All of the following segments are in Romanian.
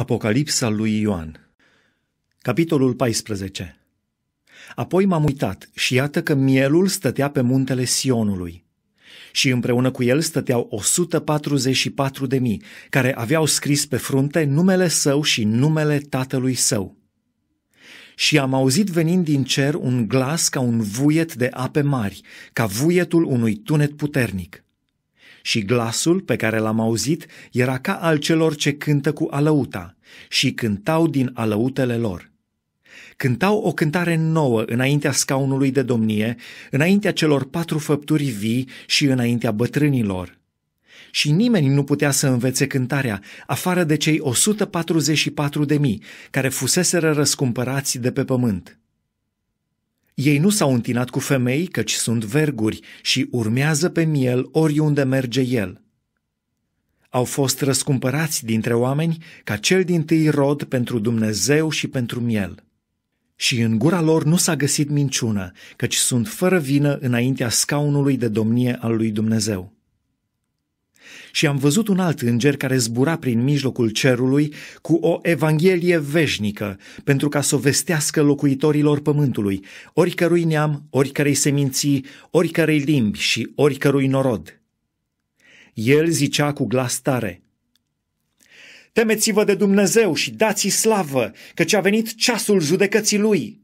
Apocalipsa lui Ioan Capitolul 14 Apoi m-am uitat și iată că mielul stătea pe muntele Sionului. Și împreună cu el stăteau 144 de mii, care aveau scris pe frunte numele său și numele tatălui său. Și am auzit venind din cer un glas ca un vuiet de ape mari, ca vuietul unui tunet puternic. Și glasul pe care l-am auzit era ca al celor ce cântă cu alăuta și cântau din alăutele lor. Cântau o cântare nouă înaintea scaunului de domnie, înaintea celor patru făpturi vii și înaintea bătrânilor. Și nimeni nu putea să învețe cântarea, afară de cei 144 de mii care fuseseră răscumpărați de pe pământ. Ei nu s-au întinat cu femei, căci sunt verguri și urmează pe miel oriunde merge el. Au fost răscumpărați dintre oameni ca cel din tâi rod pentru Dumnezeu și pentru miel. Și în gura lor nu s-a găsit minciună, căci sunt fără vină înaintea scaunului de domnie al lui Dumnezeu. Și am văzut un alt înger care zbura prin mijlocul cerului cu o evanghelie veșnică, pentru ca să o vestească locuitorilor pământului, oricărui neam, oricărei seminții, oricărei limbi și oricărui norod. El zicea cu glas tare, Temeți-vă de Dumnezeu și dați-i slavă, căci a venit ceasul judecății lui!'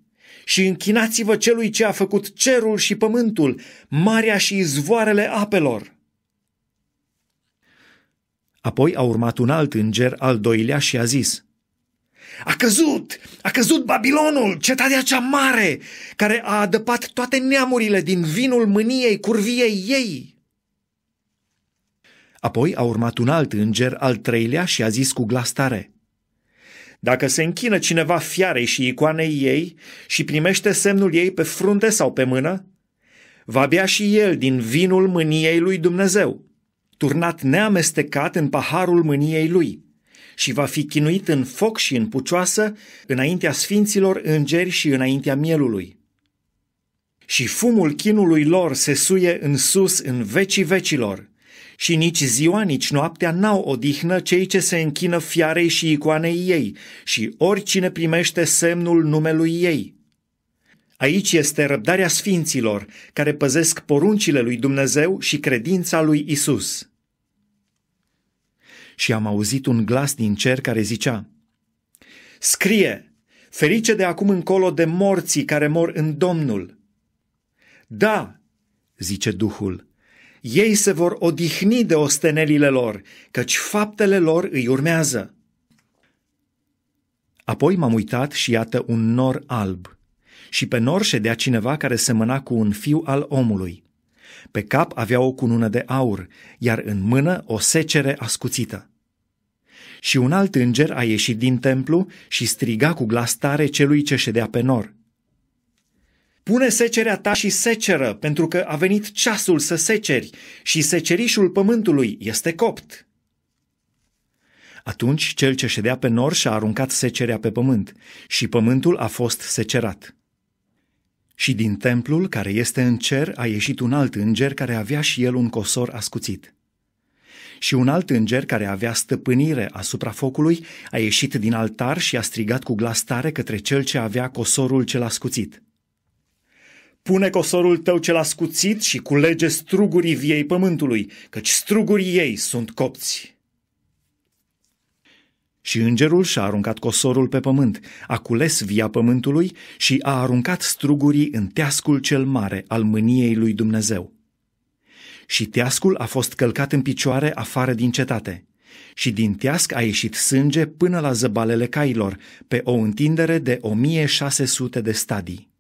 și închinați-vă celui ce a făcut cerul și pământul, marea și izvoarele apelor. Apoi a urmat un alt înger, al doilea, și a zis, A căzut! A căzut Babilonul, cetatea cea mare, care a adăpat toate neamurile din vinul mâniei curviei ei!" Apoi a urmat un alt înger, al treilea, și a zis cu glas tare, Dacă se închină cineva fiarei și icoanei ei și primește semnul ei pe frunte sau pe mână, va bea și el din vinul mâniei lui Dumnezeu, turnat neamestecat în paharul mâniei lui și va fi chinuit în foc și în pucioasă înaintea sfinților îngeri și înaintea mielului. Și fumul chinului lor se suie în sus în vecii vecilor și nici ziua, nici noaptea n-au odihnă cei ce se închină fiarei și icoanei ei și oricine primește semnul numelui ei. Aici este răbdarea sfinților care păzesc poruncile lui Dumnezeu și credința lui Isus. Și am auzit un glas din cer care zicea, Scrie, ferice de acum încolo de morții care mor în Domnul. Da, zice Duhul, ei se vor odihni de ostenelile lor, căci faptele lor îi urmează. Apoi m-am uitat și iată un nor alb și pe nor ședea cineva care semăna cu un fiu al omului. Pe cap avea o cunună de aur, iar în mână o secere ascuțită. Și un alt înger a ieșit din templu și striga cu glas tare celui ce ședea pe nor. Pune secerea ta și seceră, pentru că a venit ceasul să seceri și secerișul pământului este copt. Atunci cel ce ședea pe nor și-a aruncat secerea pe pământ și pământul a fost secerat. Și din templul care este în cer a ieșit un alt înger care avea și el un cosor ascuțit. Și un alt înger care avea stăpânire asupra focului a ieșit din altar și a strigat cu glas tare către cel ce avea cosorul cel ascuțit. Pune cosorul tău cel ascuțit și culege strugurii viei pământului, căci strugurii ei sunt copți. Și îngerul și-a aruncat cosorul pe pământ, a cules via pământului și a aruncat strugurii în teascul cel mare al mâniei lui Dumnezeu. Și teascul a fost călcat în picioare afară din cetate. Și din teasc a ieșit sânge până la zăbalele cailor, pe o întindere de 1600 de stadii.